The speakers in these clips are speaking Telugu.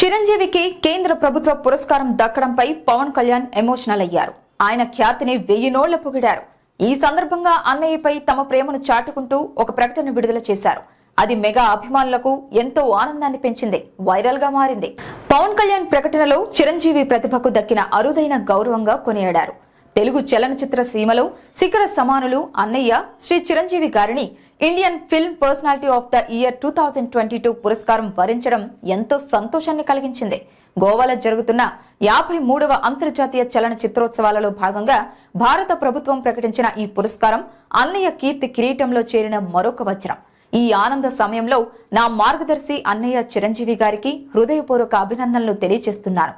చిరంజీవికి కేంద్ర ప్రభుత్వ పురస్కారం దక్కడంపై పవన్ కళ్యాణ్ ఎమోషనల్ అయ్యారు ఆయన ఖ్యాతిని వెయ్యి నోళ్ల పొగిడారు ఈ సందర్భంగా అన్నయ్యపై తమ ప్రేమను చాటుకుంటూ ఒక ప్రకటన విడుదల చేశారు అది మెగా అభిమానులకు ఎంతో ఆనందాన్ని పెంచింది వైరల్ గా మారింది పవన్ కళ్యాణ్ ప్రకటనలో చిరంజీవి ప్రతిభకు దక్కిన అరుదైన గౌరవంగా కొనియాడారు తెలుగు చలనచిత్ర సీమలో శిఖర సమానులు అన్నయ్య శ్రీ చిరంజీవి గారిని Indian film personality of the year two thousand twenty two పురస్కారం వరించడం ఎంతో సంతోషాన్ని కలిగించింది గోవాలో జరుగుతున్న యాభై మూడవ అంతర్జాతీయ చలన చిత్రోత్సవాలలో భాగంగా భారత ప్రభుత్వం ప్రకటించిన ఈ పురస్కారం అన్నయ్య కీర్తి కిరీటంలో చేరిన మరొక వజ్రం ఈ ఆనంద సమయంలో నా మార్గదర్శి అన్నయ్య చిరంజీవి గారికి హృదయపూర్వక అభినందనలు తెలియజేస్తున్నాను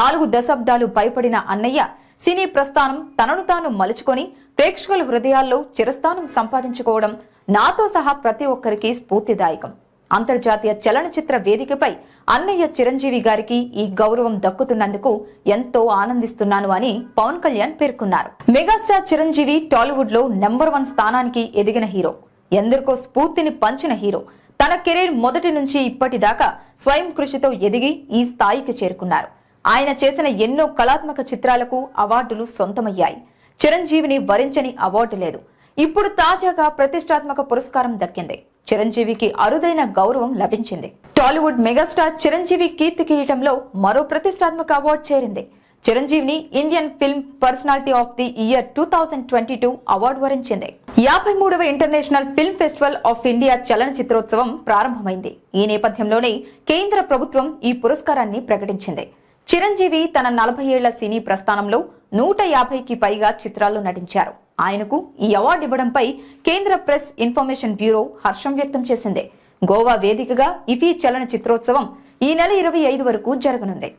నాలుగు దశాబ్దాలు భయపడిన అన్నయ్య సినీ ప్రస్థానం తనను తాను మలుచుకొని ప్రేక్షకుల హృదయాల్లో చిరస్థానం సంపాదించుకోవడం నాతో సహా ప్రతి ఒక్కరికి స్ఫూర్తిదాయకం అంతర్జాతీయ చలనచిత్ర వేదికపై అన్నయ్య చిరంజీవి గారికి ఈ గౌరవం దక్కుతున్నందుకు ఎంతో ఆనందిస్తున్నాను అని పవన్ కళ్యాణ్ పేర్కొన్నారు మెగాస్టార్ చిరంజీవి టాలీవుడ్ లో నెంబర్ వన్ స్థానానికి ఎదిగిన హీరో ఎందరికో స్ఫూర్తిని పంచిన హీరో తన కెరీర్ మొదటి నుంచి ఇప్పటిదాకా స్వయం కృషితో ఎదిగి ఈ స్థాయికి చేరుకున్నారు ఆయన చేసిన ఎన్నో కళాత్మక చిత్రాలకు అవార్డులు సొంతమయ్యాయి చిరంజీవిని వరించని అవార్డు లేదు ఇప్పుడు తాజాగా ప్రతిష్టాత్మక పురస్కారం దక్కింది చిరంజీవికి అరుదైన గౌరవం లభించింది టాలీవుడ్ మెగాస్టార్ చిరంజీవి కీర్తి కిరీటంలో మరో ప్రతిష్టాత్మక అవార్డు చేరింది చిరంజీవిని Indian film personality of the year two thousand twenty two award వరించింది యాభై మూడవ international film festival of India చలనచిత్రోత్సవం ప్రారంభమైంది ఈ నేపథ్యంలోనే కేంద్ర ప్రభుత్వం ఈ పురస్కారాన్ని ప్రకటించింది చిరంజీవి తన నలభై ఏళ్ల సినీ ప్రస్థానంలో నూట యాభైకి పైగా చిత్రాల్లో నటించారు ఆయనకు ఈ అవార్డు ఇవ్వడంపై కేంద్ర ప్రెస్ ఇన్ఫర్మేషన్ బ్యూరో హర్షం వ్యక్తం చేసింది గోవా వేదికగా ఇఫీ చలన చిత్రోత్సవం ఈ నెల ఇరవై ఐదు వరకు జరగనుంది